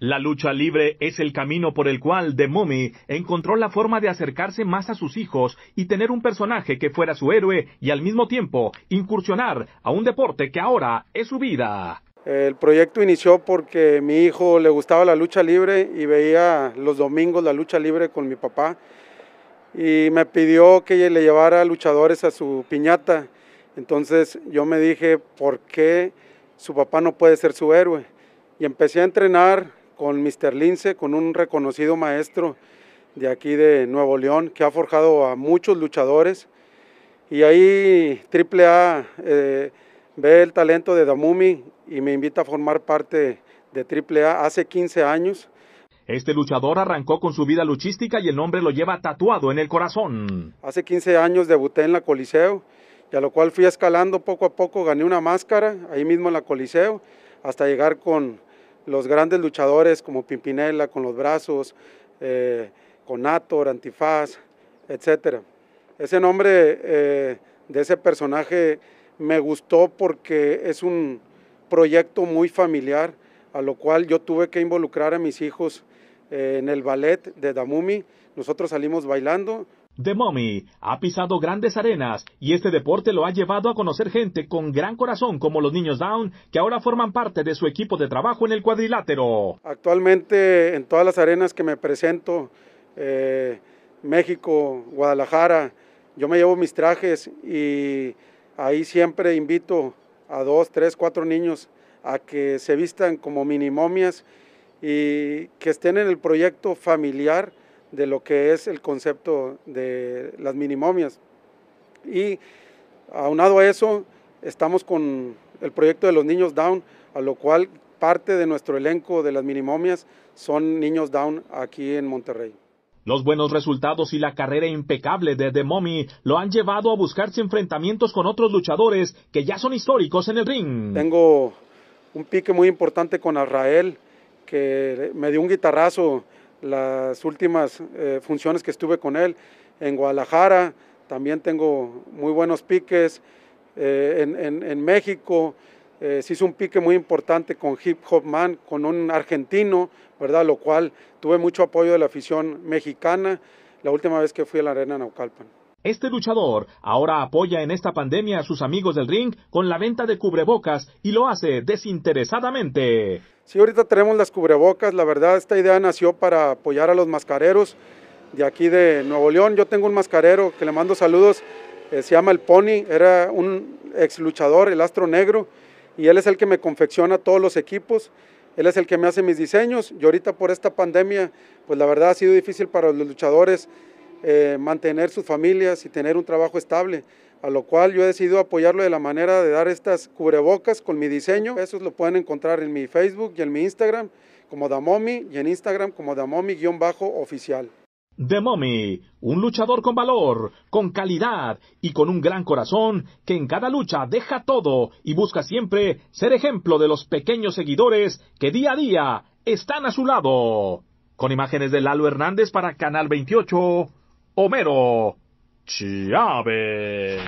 La lucha libre es el camino por el cual The Mummy encontró la forma de acercarse más a sus hijos y tener un personaje que fuera su héroe y al mismo tiempo incursionar a un deporte que ahora es su vida. El proyecto inició porque mi hijo le gustaba la lucha libre y veía los domingos la lucha libre con mi papá y me pidió que le llevara luchadores a su piñata. Entonces yo me dije, ¿por qué su papá no puede ser su héroe? Y empecé a entrenar con Mr. Lince, con un reconocido maestro de aquí de Nuevo León que ha forjado a muchos luchadores. Y ahí Triple A eh, ve el talento de Damumi y me invita a formar parte de Triple A hace 15 años. Este luchador arrancó con su vida luchística y el nombre lo lleva tatuado en el corazón. Hace 15 años debuté en la Coliseo, y a lo cual fui escalando poco a poco, gané una máscara ahí mismo en la Coliseo, hasta llegar con los grandes luchadores como Pimpinela con los brazos, eh, con Ator, Antifaz, etc. Ese nombre eh, de ese personaje me gustó porque es un proyecto muy familiar, a lo cual yo tuve que involucrar a mis hijos eh, en el ballet de Damumi. Nosotros salimos bailando, The Mommy ha pisado grandes arenas y este deporte lo ha llevado a conocer gente con gran corazón como los niños Down, que ahora forman parte de su equipo de trabajo en el cuadrilátero. Actualmente en todas las arenas que me presento, eh, México, Guadalajara, yo me llevo mis trajes y ahí siempre invito a dos, tres, cuatro niños a que se vistan como mini momias y que estén en el proyecto familiar de lo que es el concepto de las minimomias. Y aunado a eso, estamos con el proyecto de los niños Down, a lo cual parte de nuestro elenco de las minimomias son niños Down aquí en Monterrey. Los buenos resultados y la carrera impecable de The Mommy lo han llevado a buscarse enfrentamientos con otros luchadores que ya son históricos en el ring. Tengo un pique muy importante con Arrael, que me dio un guitarrazo las últimas eh, funciones que estuve con él en Guadalajara, también tengo muy buenos piques eh, en, México. Eh, se hizo un pique muy importante con Hip Hop Man, con un argentino, ¿verdad? Lo cual tuve mucho apoyo de la afición mexicana la última vez que fui a la Arena Naucalpan. Este luchador ahora apoya en esta pandemia a sus amigos del ring con la venta de cubrebocas y lo hace desinteresadamente. Sí, ahorita tenemos las cubrebocas. La verdad, esta idea nació para apoyar a los mascareros de aquí de Nuevo León. Yo tengo un mascarero que le mando saludos. Eh, se llama El Pony. Era un ex luchador, el Astro Negro. Y él es el que me confecciona todos los equipos. Él es el que me hace mis diseños y ahorita por esta pandemia, pues la verdad ha sido difícil para los luchadores eh, mantener sus familias y tener un trabajo estable, a lo cual yo he decidido apoyarlo de la manera de dar estas cubrebocas con mi diseño. eso lo pueden encontrar en mi Facebook y en mi Instagram como Damomi y en Instagram como Damomi-oficial. Momi, un luchador con valor, con calidad y con un gran corazón que en cada lucha deja todo y busca siempre ser ejemplo de los pequeños seguidores que día a día están a su lado. Con imágenes de Lalo Hernández para Canal 28, オめろ、チアベ。